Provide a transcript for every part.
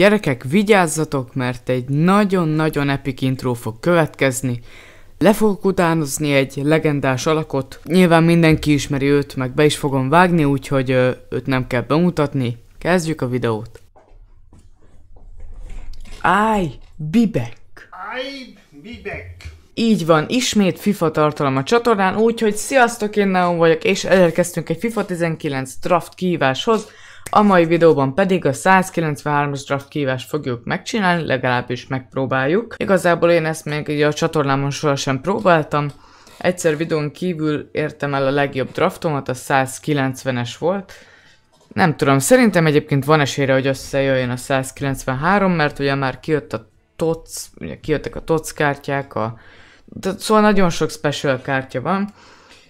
Gyerekek, vigyázzatok, mert egy nagyon-nagyon epik intro fog következni. Le fogok utánozni egy legendás alakot. Nyilván mindenki ismeri őt, meg be is fogom vágni, úgyhogy őt nem kell bemutatni. Kezdjük a videót. Áj, Bibek! Áj, Bibek! Így van, ismét FIFA tartalom a csatornán, úgyhogy sziasztok, én Neon vagyok, és elérkeztünk egy FIFA 19 draft kihíváshoz, a mai videóban pedig a 193-as draft kívást fogjuk megcsinálni, legalábbis megpróbáljuk. Igazából én ezt még ugye a csatornámon sohasem próbáltam, egyszer videón kívül értem el a legjobb draftomat, a 190-es volt. Nem tudom, szerintem egyébként van esélyre, hogy összejöjjön a 193, mert ugye már kijött a TOC, ugye kijöttek a TOC kártyák, a... De, szóval nagyon sok special kártya van,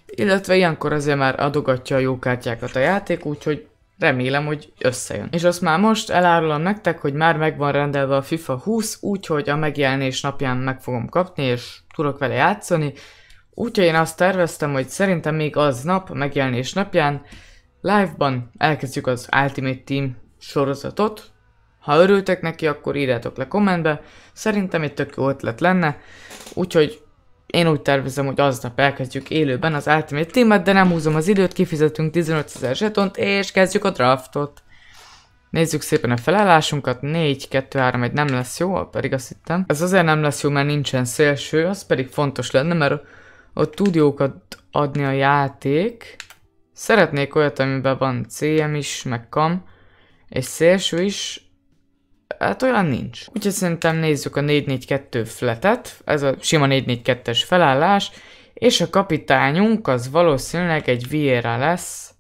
illetve ilyenkor azért már adogatja a jó kártyákat a játék, úgyhogy Remélem, hogy összejön. És azt már most elárulom nektek, hogy már megvan rendelve a FIFA 20, úgyhogy a megjelenés napján meg fogom kapni, és tudok vele játszani. Úgyhogy én azt terveztem, hogy szerintem még az nap, a megjelenés napján, live-ban elkezdjük az Ultimate Team sorozatot. Ha örültek neki, akkor írjátok le kommentbe. Szerintem egy tök jó ötlet lenne. Úgyhogy én úgy tervezem, hogy aznap elkezdjük élőben az Ultimate Team-et, de nem húzom az időt, kifizetünk 15 ezer zsetont, és kezdjük a draftot. Nézzük szépen a felállásunkat, 4, 2, 3, 1 nem lesz jó, pedig azt hittem. Ez azért nem lesz jó, mert nincsen szélső, az pedig fontos lenne, mert ott tud jókat adni a játék. Szeretnék olyat, amiben van CM is, meg kam, és szélső is, Hát olyan nincs. Úgyhogy szerintem nézzük a 442 fletet, ez a sima 442-es felállás, és a kapitányunk az valószínűleg egy Vieira lesz.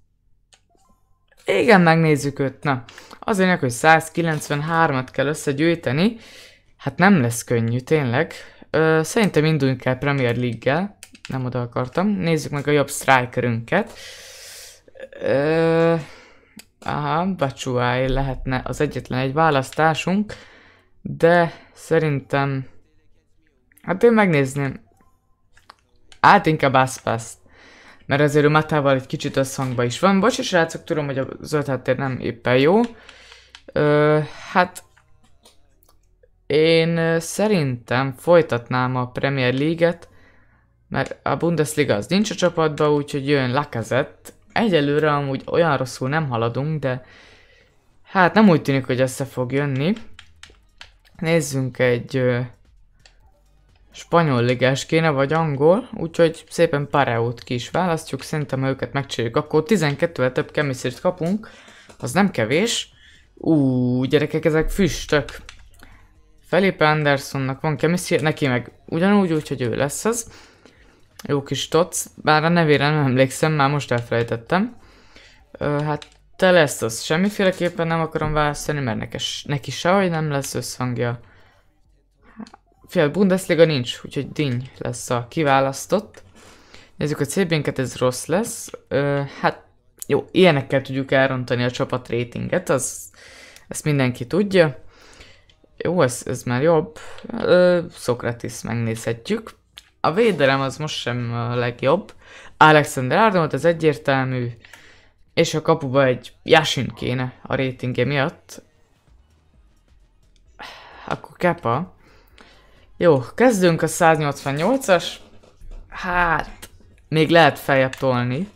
Igen, megnézzük őt, na. Azért, hogy 193-at kell összegyűjteni, hát nem lesz könnyű, tényleg. Ö, szerintem induljunk el Premier League-gel. Nem oda akartam. Nézzük meg a jobb strikerünket. Ö, Aha, Bacsúáj lehetne az egyetlen egy választásunk, de szerintem... Hát én megnézném. Át inkább Aspaszt. Mert azért ő Matával egy kicsit összhangban is van. Bocsi, srácok, tudom, hogy a zöld háttér nem éppen jó. Ö, hát... Én szerintem folytatnám a Premier League-et, mert a Bundesliga az nincs a csapatban, úgyhogy jön Lacazette, egyelőre amúgy olyan rosszul nem haladunk, de hát nem úgy tűnik, hogy össze fog jönni. Nézzünk egy ö, spanyol ligás kéne, vagy angol, úgyhogy szépen Pareót ki is választjuk, szerintem őket megcsináljuk. Akkor 12-vel több kemiszért kapunk, az nem kevés. Ú, gyerekek, ezek füstök. Felipe Andersonnak van kemiszért, neki meg ugyanúgy, úgyhogy ő lesz az. Jó kis toc, bár a nevére nem emlékszem, már most elfelejtettem. Ö, hát te lesz az semmiféleképpen nem akarom választani, mert neke, neki sehogy nem lesz összhangja. Fél Bundesliga nincs, úgyhogy Diny lesz a kiválasztott. Nézzük a cb ez rossz lesz. Ö, hát jó, ilyenekkel tudjuk elrontani a csapat ratinget, az, ezt mindenki tudja. Jó, ez, ez már jobb. Szokratis megnézhetjük. A védelem az most sem a legjobb. Alexander Arnold az egyértelmű, és a kapuba egy Yashin kéne a rétingje miatt. Akkor Kepa. Jó, kezdünk a 188-as. Hát, még lehet feljebb tolni.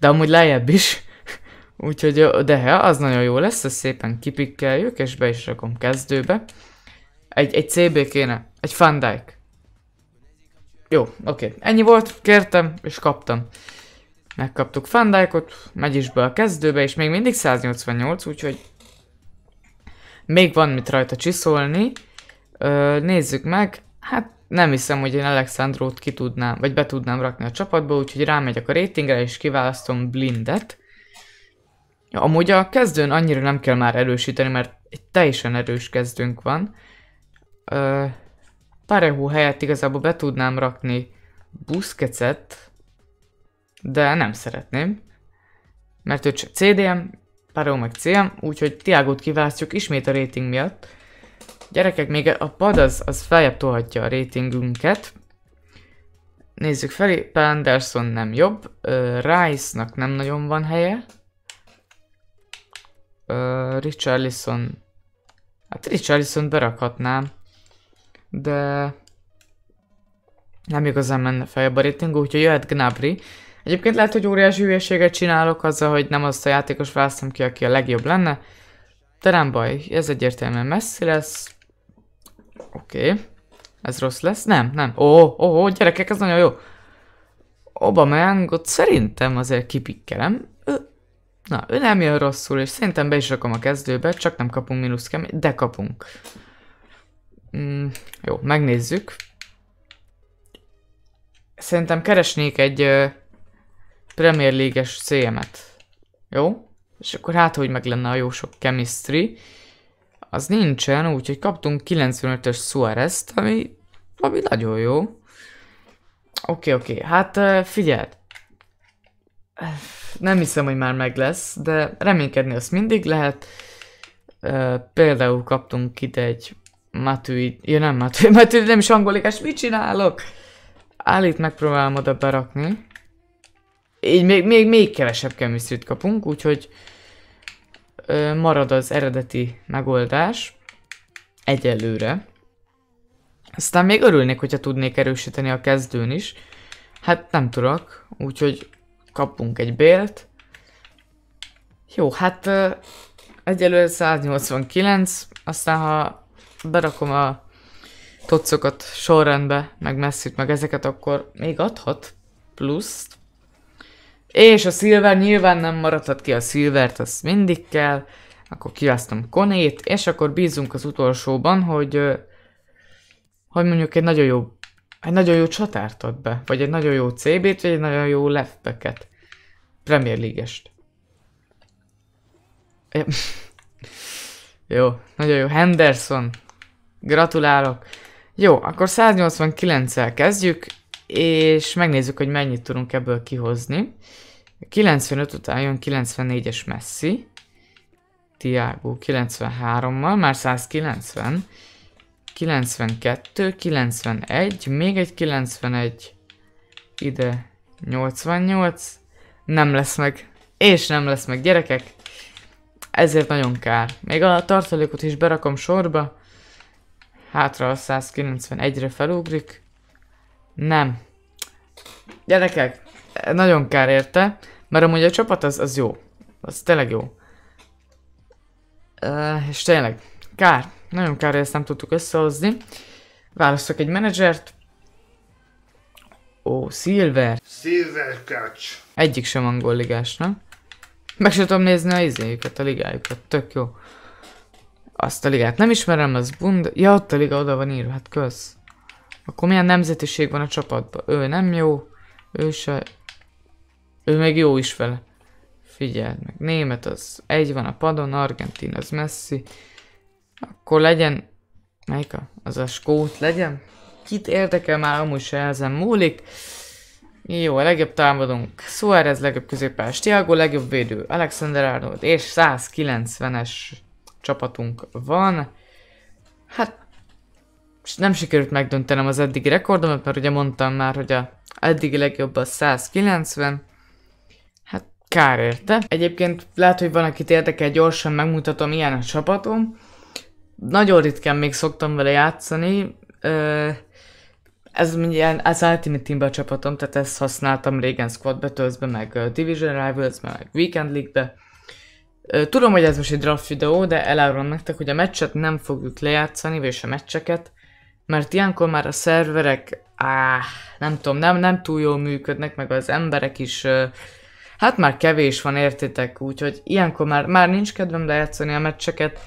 De amúgy lejjebb is. Úgyhogy, de az nagyon jó lesz, ezt szépen kipikkeljük, és be is rakom kezdőbe. Egy, egy CB kéne, egy Fandike. Jó, oké. Ennyi volt, kértem és kaptam. Megkaptuk Fandájkot, megy is be a kezdőbe, és még mindig 188, úgyhogy még van mit rajta csiszolni. Ö, nézzük meg, hát nem hiszem, hogy én Alexandrót ki tudnám, vagy be tudnám rakni a csapatba, úgyhogy rámegyek a ratingre, és kiválasztom Blindet. Ja, amúgy a kezdőn annyira nem kell már erősíteni, mert egy teljesen erős kezdőnk van. Ö, Parehú helyett igazából be tudnám rakni Buszkecet, de nem szeretném, mert ő csak CDM, Parehú meg CM, úgyhogy Tiágot kiválasztjuk ismét a rating miatt. Gyerekek, még a pad az, az feljebb tolhatja a ratingünket. Nézzük felé, Penderson nem jobb, uh, Rice-nak nem nagyon van helye. Uh, Richarlison, hát Richarlison berakhatnám de nem igazán menne feljebb a rating, úgyhogy jöhet Gnabry. Egyébként lehet, hogy óriási hülyeséget csinálok azzal, hogy nem azt a játékos választom ki, aki a legjobb lenne, de nem baj, ez egyértelműen messzi lesz. Oké, okay. ez rossz lesz? Nem, nem. Ó, oh, ó, oh, ó, oh, gyerekek, ez nagyon jó. Obameyangot szerintem azért kipikkelem. na, ő nem jön rosszul, és szerintem be is rakom a kezdőbe, csak nem kapunk mínusz kemény, de kapunk. Mm, jó, megnézzük. Szerintem keresnék egy ö, Premier League-es CM-et. Jó? És akkor hát, hogy meg lenne a jó sok chemistry. Az nincsen, úgyhogy kaptunk 95-ös suarez ami, ami nagyon jó. Oké, okay, oké, okay. hát ö, figyeld. Nem hiszem, hogy már meg lesz, de reménykedni azt mindig lehet. például kaptunk ide egy Matui... Ja nem Matui, Matui nem is angolikás, mit csinálok? Állít megpróbálom oda berakni. Így még, még, még kevesebb kemisztrit kapunk, úgyhogy ö, marad az eredeti megoldás. Egyelőre. Aztán még örülnék, hogyha tudnék erősíteni a kezdőn is. Hát nem tudok, úgyhogy kapunk egy bélt. Jó, hát ö, egyelőre 189, aztán ha berakom a tocokat sorrendbe, meg messzit, meg ezeket, akkor még adhat pluszt. És a szilver nyilván nem maradhat ki a szilvert, azt mindig kell. Akkor kiválasztom konét, és akkor bízunk az utolsóban, hogy, hogy mondjuk egy nagyon jó egy nagyon jó csatárt ad be, vagy egy nagyon jó CB-t, vagy egy nagyon jó leftbeket. Premier League-est. jó, nagyon jó. Henderson, Gratulálok! Jó, akkor 189-el kezdjük, és megnézzük, hogy mennyit tudunk ebből kihozni. 95 után jön 94-es Messi, Tiago 93-mal, már 190, 92, 91, még egy 91, ide 88, nem lesz meg, és nem lesz meg gyerekek, ezért nagyon kár. Még a tartalékot is berakom sorba, Hátra a 191-re felugrik. Nem. Gyerekek, nagyon kár érte, mert amúgy a csapat az, az jó. Az tényleg jó. Uh, és tényleg, kár. Nagyon kár, hogy ezt nem tudtuk összehozni. Választok egy menedzsert. Ó, Silver. Silver Catch. Egyik sem angol ligás, nem? Meg sem tudom nézni a izéjüket, a ligájukat. Tök jó. Azt a ligát nem ismerem, az bund... Ja, ott a liga oda van írva, hát kösz. Akkor milyen nemzetiség van a csapatban? Ő nem jó, ő se... Ő meg jó is vele. Figyeld meg, német az egy van a padon, argentin az messzi. Akkor legyen... Melyik a? Az a skót legyen? Kit érdekel már amúgy se ezen múlik. Jó, a legjobb támadunk. Suárez, legjobb középpás Tiago, legjobb védő Alexander Arnold és 190-es csapatunk van. Hát nem sikerült megdöntenem az eddigi rekordomat, mert ugye mondtam már, hogy a eddigi legjobb a 190. Hát kár érte. Egyébként lehet, hogy van, akit érdekel, gyorsan megmutatom, ilyen a csapatom. Nagyon ritkán még szoktam vele játszani. Ez ilyen, az Ultimate Teambe a csapatom, tehát ezt használtam régen Squad Battles-be, meg Division Rivals-be, meg Weekend League-be. Tudom, hogy ez most egy draft videó, de elárulom nektek, hogy a meccset nem fogjuk lejátszani, vagyis a meccseket, mert ilyenkor már a szerverek, áh, nem tudom, nem, nem túl jól működnek, meg az emberek is, hát már kevés van, értitek, úgyhogy ilyenkor már, már nincs kedvem lejátszani a meccseket,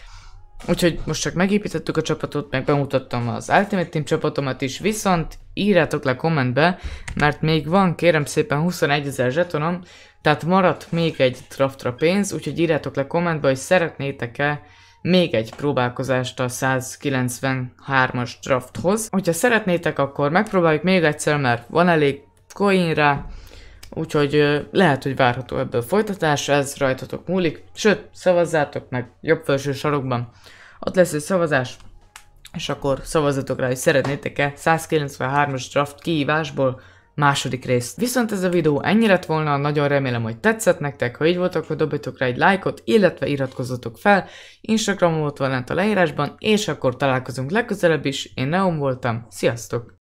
úgyhogy most csak megépítettük a csapatot, meg bemutattam az Ultimate Team csapatomat is, viszont írjátok le kommentbe, mert még van kérem szépen 21 ezer zsetonom, tehát maradt még egy traftra pénz, úgyhogy írjátok le kommentbe, hogy szeretnétek-e még egy próbálkozást a 193-as drafthoz. Hogyha szeretnétek, akkor megpróbáljuk még egyszer, mert van elég coin rá, úgyhogy lehet, hogy várható ebből folytatás, ez rajtatok múlik, sőt, szavazzátok meg jobb felső sarokban. Ott lesz egy szavazás, és akkor szavazatok rá, hogy szeretnétek-e 193-as draft kihívásból második részt. Viszont ez a videó ennyi lett volna, nagyon remélem, hogy tetszett nektek, ha így volt, akkor dobjatok rá egy lájkot, illetve iratkozzatok fel, Instagramon ott van lent a leírásban, és akkor találkozunk legközelebb is, én Neom voltam, sziasztok!